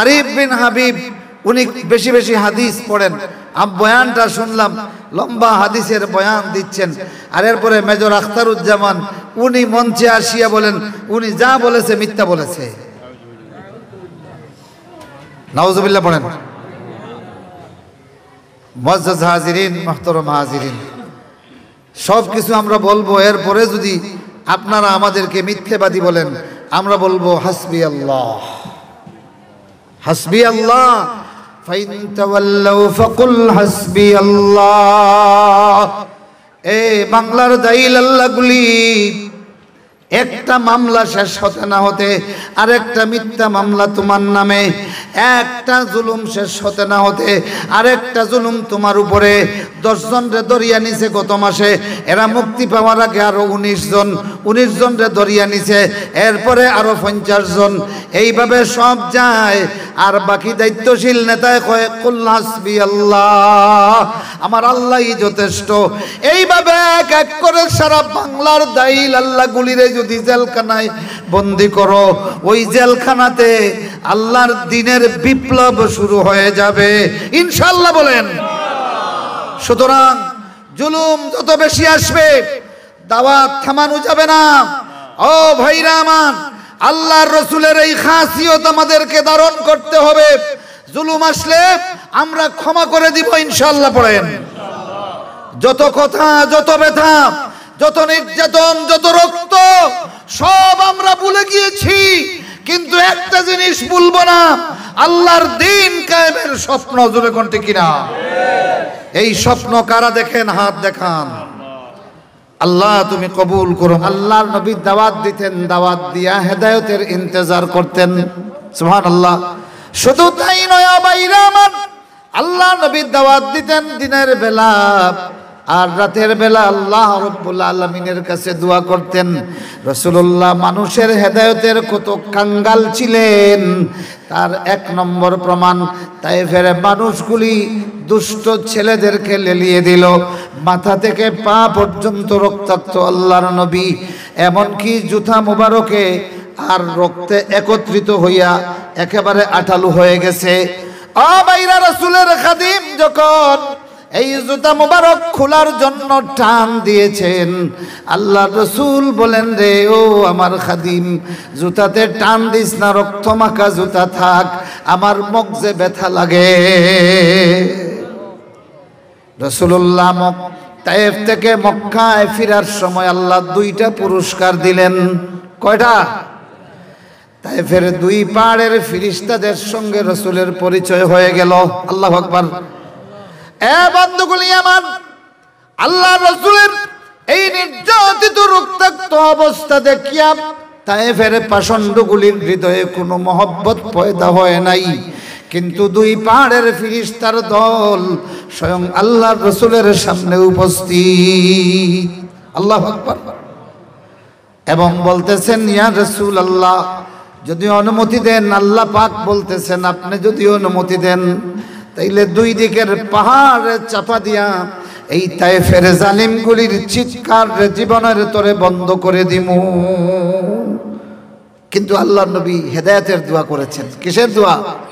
আরিফ বিন হাবিব উনি বেশি বেশি হাদিস পড়েন আমি বয়ানটা শুনলাম লম্বা হাদিসের বয়ান দিচ্ছেন আর এরপরে মেজর আখতারুজ্জামান উনি মঞ্চে আসিয়া বলেন উনি যা বলেছে মিথ্যা বলেছে নওয়াজবিল্লা বলেন মজ্জাজ হাজিরিন মাহতরম হাজিরিন সব কিছু আমরা বলবো এরপরে যদি আপনারা আমাদেরকে মিথ্যেবাদী বলেন আমরা বলবো হাসবি আল্লাহ হাসবি আল্লাহ ফাইন তাওয়াল্লাউ ফাকুল হাসবি আল্লাহ এ বাংলার দাইল আল্লাহগুলি একটা মামলা শেষ হতে না হতে আর একটা মিথ্যা মামলা তোমার নামে একটা জুলুম শেষ হতে না হতে আর একটা জুলুম তোমার উপরে দশজনরে দরিয়া নিছে গত মাসে এরা মুক্তি পাওয়ার আগে আরও উনিশ জন উনিশ জনরে দরিয়া নিছে এরপরে আরও পঞ্চাশ জন এইভাবে সব যায় আর বাকি দায়িত্বশীল নেতায় কয়ে বি আল্লাহ আমার আল্লাহই যথেষ্ট এইভাবে এক এক করে সারা বাংলার দাইল আল্লাহ গুলিরে যদি জেলখানায় বন্দি করো ওই জেলখানাতে আল্লাহর দিনের বিপ্লব শুরু হয়ে যাবে ইনশাল্লাহ বলেন সুতরাং জুলুম যত বেশি আসবে দাওয়াত থামানো যাবে না ও ভাইরা আমার আল্লাহর রসুলের এই খাসিয়ত আমাদেরকে ধারণ করতে হবে জুলুম আসলে আমরা ক্ষমা করে দিব ইনশাল্লাহ পড়েন যত কথা যত ব্যথা যত নির্যাতন যত রক্ত সব আমরা ভুলে গিয়েছি কিন্তু একটা জিনিস ভুলব না আল্লাহর দিন কায়েমের স্বপ্ন জুড়ে কোনটি কিনা এই স্বপ্ন কারা দেখেন হাত দেখান আল্লাহ তুমি কবুল করো আল্লাহর নবী দাওয়াত দিতেন দাওয়াত দিয়া হেদায়তের ইন্তজার করতেন সুহান আল্লাহ শুধু তাই নয় বাইরে আমার আল্লাহ নবী দাওয়াত দিতেন দিনের বেলা আর রাতের বেলা আল্লাহ রব্বুল আলমিনের কাছে দোয়া করতেন রসুল্লাহ মানুষের হেদায়তের কত কাঙ্গাল ছিলেন তার এক নম্বর প্রমাণ তাই ফেরে মানুষগুলি দুষ্ট ছেলেদেরকে লেলিয়ে দিল মাথা থেকে পা পর্যন্ত রক্তাক্ত আল্লাহর নবী এমনকি জুথা মুবারকে আর রক্তে একত্রিত হইয়া একেবারে আঠালু হয়ে গেছে আবাইরা রসুলের খাদিম যখন এই জুতা মুবারক খোলার জন্য টান দিয়েছেন আল্লাহ রসুল বলেন রে ও আমার খাদিম জুতাতে টান দিস না রক্ত মাখা জুতা থাক আমার মগজে ব্যথা লাগে রসুল্লাহ মক তাইফ থেকে মক্কায় ফিরার সময় আল্লাহ দুইটা পুরস্কার দিলেন কয়টা তাইফের দুই পাড়ের ফিরিস্তাদের সঙ্গে রসুলের পরিচয় হয়ে গেল আল্লাহ আকবার এ বন্ধুগুলি আল্লাহ রসুলের এই নির্যাতিত রক্তাক্ত অবস্থা দেখিয়া তাই ফেরে পাষণ্ডগুলির হৃদয়ে কোনো মহব্বত পয়দা হয় নাই কিন্তু দুই পাহাড়ের ফিরিস্তার দল স্বয়ং আল্লাহ রসুলের সামনে উপস্থিত আল্লাহ এবং বলতেছেন ইয়া রসুল আল্লাহ যদি অনুমতি দেন আল্লাহ পাক বলতেছেন আপনি যদি অনুমতি দেন তাইলে দুই দিকের পাহাড় চাপা দিয়া এই তাইফের জালিমগুলির চিৎকার জীবনের তরে বন্ধ করে দিমু কিন্তু আল্লাহ নবী হেদায়তের দোয়া করেছেন কিসের দোয়া